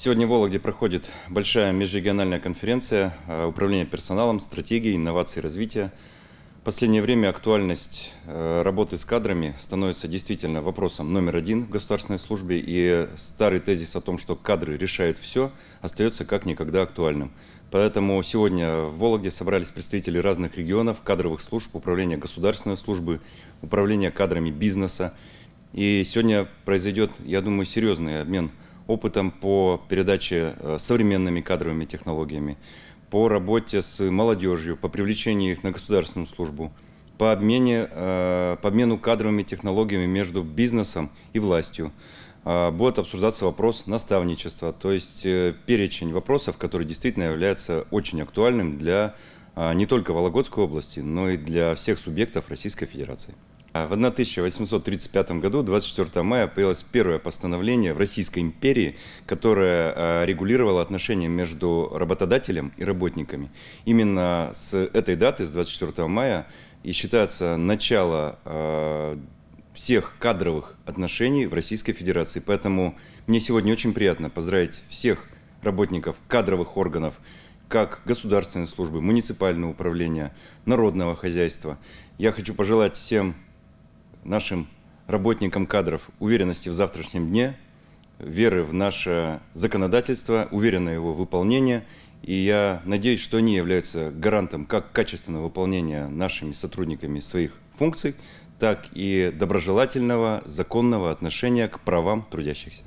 Сегодня в Вологде проходит большая межрегиональная конференция э, управления персоналом, стратегии, инновации, и развития. В последнее время актуальность э, работы с кадрами становится действительно вопросом номер один в государственной службе, и старый тезис о том, что кадры решают все, остается как никогда актуальным. Поэтому сегодня в Вологде собрались представители разных регионов, кадровых служб, управления государственной службы, управления кадрами бизнеса. И сегодня произойдет, я думаю, серьезный обмен опытом по передаче э, современными кадровыми технологиями, по работе с молодежью, по привлечению их на государственную службу, по, обмене, э, по обмену кадровыми технологиями между бизнесом и властью. Э, будет обсуждаться вопрос наставничества, то есть перечень вопросов, который действительно является очень актуальным для не только Вологодской области, но и для всех субъектов Российской Федерации. А, в 1835 году, 24 мая, появилось первое постановление в Российской империи, которое а, регулировало отношения между работодателем и работниками. Именно с этой даты, с 24 мая, и считается начало а, всех кадровых отношений в Российской Федерации. Поэтому мне сегодня очень приятно поздравить всех работников кадровых органов, как государственной службы, муниципального управления, народного хозяйства. Я хочу пожелать всем нашим работникам кадров уверенности в завтрашнем дне, веры в наше законодательство, уверенное его выполнение. И я надеюсь, что они являются гарантом как качественного выполнения нашими сотрудниками своих функций, так и доброжелательного, законного отношения к правам трудящихся.